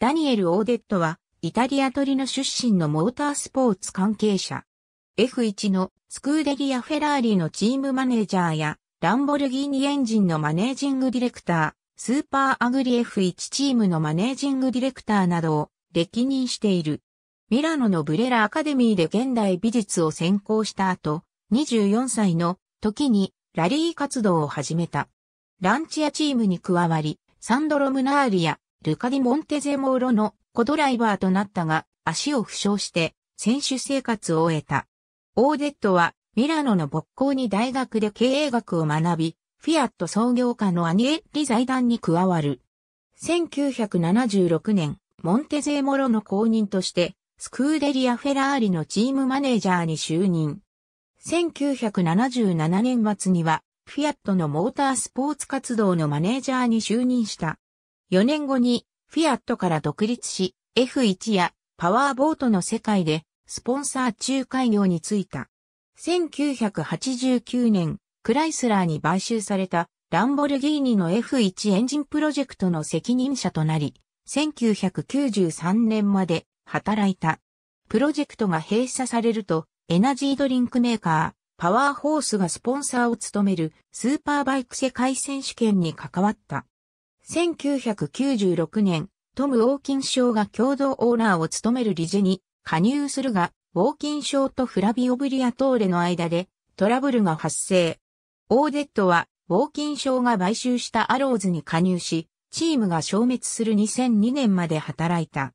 ダニエル・オーデットは、イタリアトリノ出身のモータースポーツ関係者。F1 のスクーデリア・フェラーリのチームマネージャーや、ランボルギーニエンジンのマネージングディレクター、スーパーアグリ F1 チームのマネージングディレクターなどを歴任している。ミラノのブレラアカデミーで現代美術を専攻した後、24歳の時にラリー活動を始めた。ランチアチームに加わり、サンドロ・ムナーリやルカディ・モンテゼモーロの子ドライバーとなったが、足を負傷して選手生活を終えた。オーデットはミラノの勃興に大学で経営学を学び、フィアット創業家のアニエッリ財団に加わる。1976年、モンテゼーモロの公認として、スクーデリア・フェラーリのチームマネージャーに就任。1977年末には、フィアットのモータースポーツ活動のマネージャーに就任した。4年後にフィアットから独立し、F1 やパワーボートの世界でスポンサー仲介業に就いた。1989年、クライスラーに買収されたランボルギーニの F1 エンジンプロジェクトの責任者となり、1993年まで働いた。プロジェクトが閉鎖されると、エナジードリンクメーカー、パワーホースがスポンサーを務めるスーパーバイク世界選手権に関わった。1996年、トム・ウォーキン賞が共同オーナーを務める理事に加入するが、ウォーキン賞とフラビオ・ブリアトーレの間でトラブルが発生。オーデットは、ウォーキン賞が買収したアローズに加入し、チームが消滅する2002年まで働いた。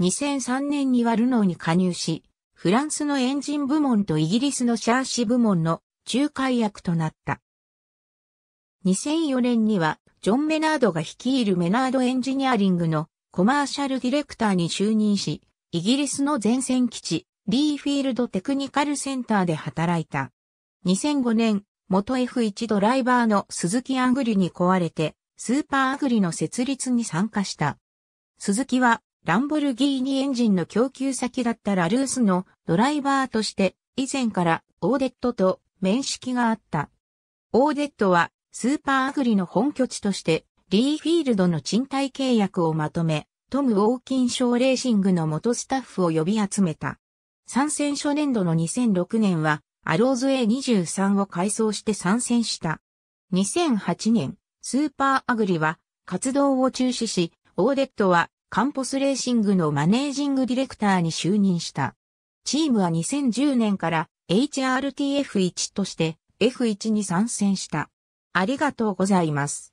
2003年にはルノーに加入し、フランスのエンジン部門とイギリスのシャーシ部門の仲介役となった。2004年にはジョン・メナードが率いるメナードエンジニアリングのコマーシャルディレクターに就任し、イギリスの前線基地、リーフィールドテクニカルセンターで働いた。2005年、元 F1 ドライバーの鈴木アグリに壊れて、スーパーアグリの設立に参加した。鈴木は、ランボルギーニエンジンの供給先だったラルースのドライバーとして、以前からオーデットと面識があった。オーデットはスーパーアグリの本拠地として、リーフィールドの賃貸契約をまとめ、トム・ウォーキン賞レーシングの元スタッフを呼び集めた。参戦初年度の2006年は、アローズ A23 を改装して参戦した。2008年、スーパーアグリは活動を中止し、オーデットはカンポスレーシングのマネージングディレクターに就任した。チームは2010年から HRTF1 として F1 に参戦した。ありがとうございます。